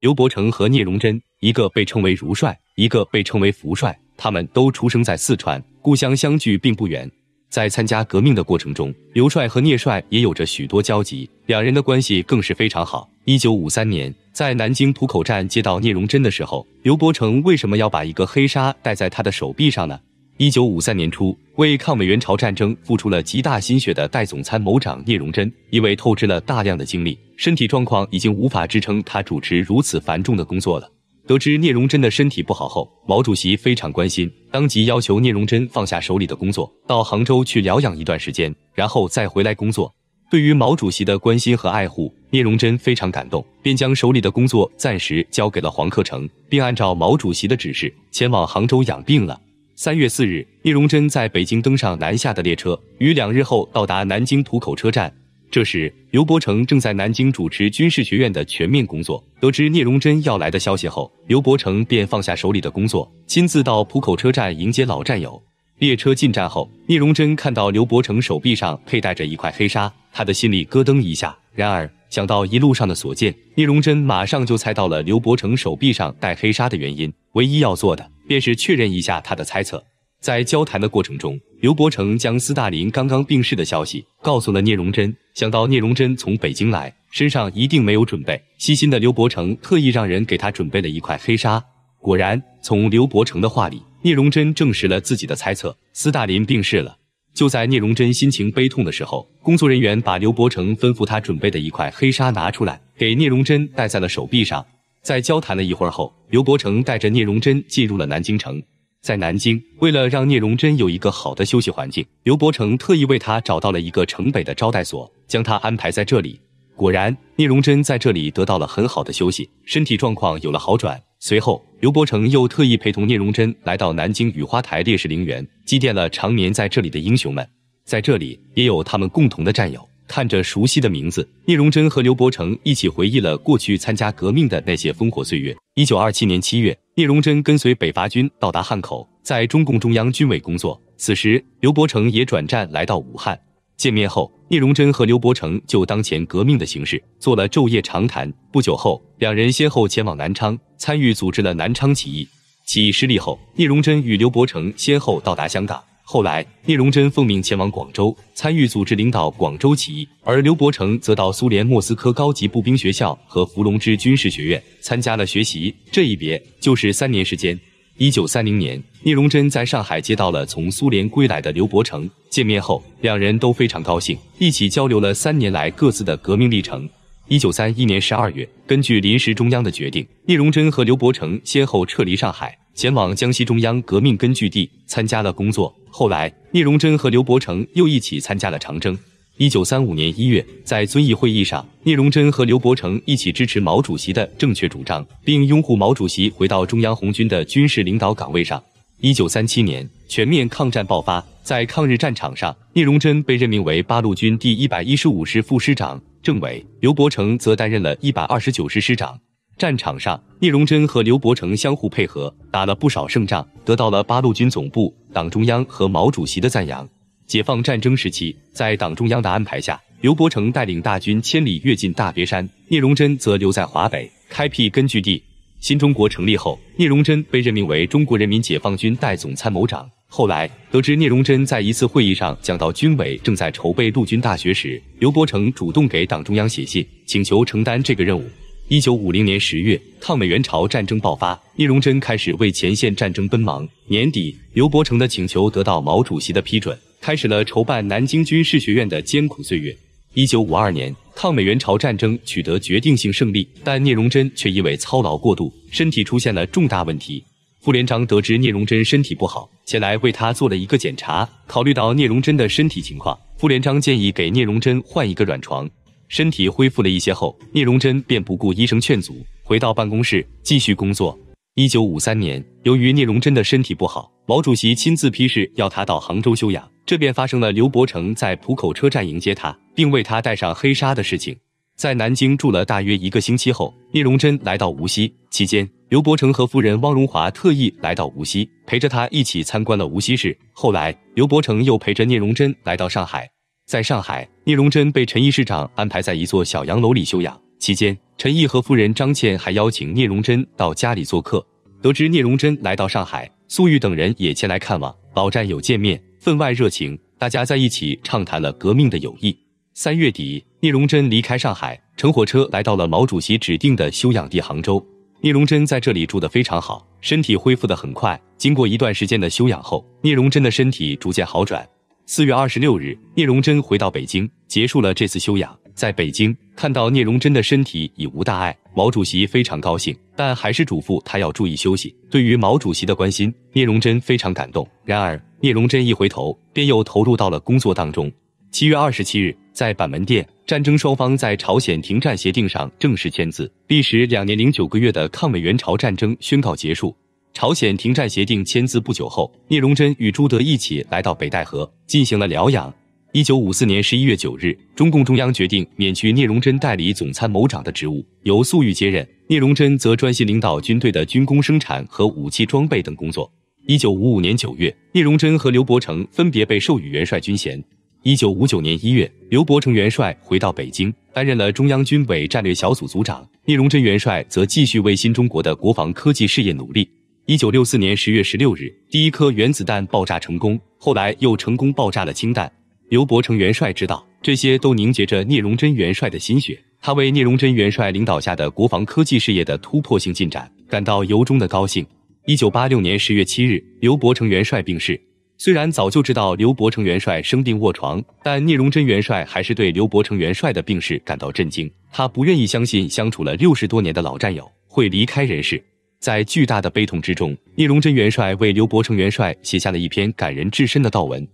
刘伯承和聂荣臻，一个被称为儒帅，一个被称为福帅，他们都出生在四川，故乡相距并不远。在参加革命的过程中，刘帅和聂帅也有着许多交集，两人的关系更是非常好。一九五三年，在南京浦口站接到聂荣臻的时候，刘伯承为什么要把一个黑纱戴在他的手臂上呢？一九五三年初，为抗美援朝战争付出了极大心血的代总参谋长聂荣臻，因为透支了大量的精力，身体状况已经无法支撑他主持如此繁重的工作了。得知聂荣臻的身体不好后，毛主席非常关心，当即要求聂荣臻放下手里的工作，到杭州去疗养一段时间，然后再回来工作。对于毛主席的关心和爱护，聂荣臻非常感动，便将手里的工作暂时交给了黄克诚，并按照毛主席的指示前往杭州养病了。三月四日，聂荣臻在北京登上南下的列车，于两日后到达南京浦口车站。这时，刘伯承正在南京主持军事学院的全面工作。得知聂荣臻要来的消息后，刘伯承便放下手里的工作，亲自到浦口车站迎接老战友。列车进站后，聂荣臻看到刘伯承手臂上佩戴着一块黑纱，他的心里咯噔一下。然而，想到一路上的所见，聂荣臻马上就猜到了刘伯承手臂上戴黑纱的原因。唯一要做的。便是确认一下他的猜测。在交谈的过程中，刘伯承将斯大林刚刚病逝的消息告诉了聂荣臻。想到聂荣臻从北京来，身上一定没有准备，细心的刘伯承特意让人给他准备了一块黑纱。果然，从刘伯承的话里，聂荣臻证实了自己的猜测：斯大林病逝了。就在聂荣臻心情悲痛的时候，工作人员把刘伯承吩咐他准备的一块黑纱拿出来，给聂荣臻戴在了手臂上。在交谈了一会儿后，刘伯承带着聂荣臻进入了南京城。在南京，为了让聂荣臻有一个好的休息环境，刘伯承特意为他找到了一个城北的招待所，将他安排在这里。果然，聂荣臻在这里得到了很好的休息，身体状况有了好转。随后，刘伯承又特意陪同聂荣臻来到南京雨花台烈士陵园，祭奠了长眠在这里的英雄们。在这里，也有他们共同的战友。看着熟悉的名字，聂荣臻和刘伯承一起回忆了过去参加革命的那些烽火岁月。一九二七年七月，聂荣臻跟随北伐军到达汉口，在中共中央军委工作。此时，刘伯承也转战来到武汉。见面后，聂荣臻和刘伯承就当前革命的形势做了昼夜长谈。不久后，两人先后前往南昌，参与组织了南昌起义。起义失利后，聂荣臻与刘伯承先后到达香港。后来，聂荣臻奉命前往广州，参与组织领导广州起义；而刘伯承则到苏联莫斯科高级步兵学校和伏龙芝军事学院参加了学习。这一别就是三年时间。一九三零年，聂荣臻在上海接到了从苏联归来的刘伯承。见面后，两人都非常高兴，一起交流了三年来各自的革命历程。一九三一年十二月，根据临时中央的决定，聂荣臻和刘伯承先后撤离上海，前往江西中央革命根据地参加了工作。后来，聂荣臻和刘伯承又一起参加了长征。一九三五年一月，在遵义会议上，聂荣臻和刘伯承一起支持毛主席的正确主张，并拥护毛主席回到中央红军的军事领导岗位上。一九三七年，全面抗战爆发，在抗日战场上，聂荣臻被任命为八路军第一百一十五师副师长。政委刘伯承则担任了一百二十九师师长。战场上，聂荣臻和刘伯承相互配合，打了不少胜仗，得到了八路军总部、党中央和毛主席的赞扬。解放战争时期，在党中央的安排下，刘伯承带领大军千里跃进大别山，聂荣臻则留在华北开辟根据地。新中国成立后，聂荣臻被任命为中国人民解放军代总参谋长。后来得知聂荣臻在一次会议上讲到军委正在筹备陆军大学时，刘伯承主动给党中央写信，请求承担这个任务。一九五零年十月，抗美援朝战争爆发，聂荣臻开始为前线战争奔忙。年底，刘伯承的请求得到毛主席的批准，开始了筹办南京军事学院的艰苦岁月。一九五二年，抗美援朝战争取得决定性胜利，但聂荣臻却因为操劳过度，身体出现了重大问题。傅连璋得知聂荣臻身体不好，前来为他做了一个检查。考虑到聂荣臻的身体情况，傅连璋建议给聂荣臻换一个软床。身体恢复了一些后，聂荣臻便不顾医生劝阻，回到办公室继续工作。一九五三年，由于聂荣臻的身体不好，毛主席亲自批示要他到杭州休养，这便发生了刘伯承在浦口车站迎接他，并为他戴上黑纱的事情。在南京住了大约一个星期后，聂荣臻来到无锡。期间，刘伯承和夫人汪荣华特意来到无锡，陪着他一起参观了无锡市。后来，刘伯承又陪着聂荣臻来到上海。在上海，聂荣臻被陈毅市长安排在一座小洋楼里休养。期间，陈毅和夫人张倩还邀请聂荣臻到家里做客。得知聂荣臻来到上海，粟裕等人也前来看望老战友见面，分外热情。大家在一起畅谈了革命的友谊。三月底。聂荣臻离开上海，乘火车来到了毛主席指定的休养地杭州。聂荣臻在这里住得非常好，身体恢复得很快。经过一段时间的休养后，聂荣臻的身体逐渐好转。四月二十六日，聂荣臻回到北京，结束了这次休养。在北京看到聂荣臻的身体已无大碍，毛主席非常高兴，但还是嘱咐他要注意休息。对于毛主席的关心，聂荣臻非常感动。然而，聂荣臻一回头，便又投入到了工作当中。七月二十七日，在板门店，战争双方在朝鲜停战协定上正式签字，历时两年零九个月的抗美援朝战争宣告结束。朝鲜停战协定签字不久后，聂荣臻与朱德一起来到北戴河进行了疗养。一九五四年十一月九日，中共中央决定免去聂荣臻代理总参谋长的职务，由粟裕接任。聂荣臻则专心领导军队的军工生产和武器装备等工作。一九五五年九月，聂荣臻和刘伯承分别被授予元帅军衔。一九五九年一月，刘伯承元帅回到北京，担任了中央军委战略小组组长。聂荣臻元帅则继续为新中国的国防科技事业努力。一九六四年十月十六日，第一颗原子弹爆炸成功，后来又成功爆炸了氢弹。刘伯承元帅知道，这些都凝结着聂荣臻元帅的心血，他为聂荣臻元帅领导下的国防科技事业的突破性进展感到由衷的高兴。一九八六年十月七日，刘伯承元帅病逝。虽然早就知道刘伯承元帅生病卧床，但聂荣臻元帅还是对刘伯承元帅的病逝感到震惊。他不愿意相信相处了六十多年的老战友会离开人世。在巨大的悲痛之中，聂荣臻元帅为刘伯承元帅写下了一篇感人至深的悼文。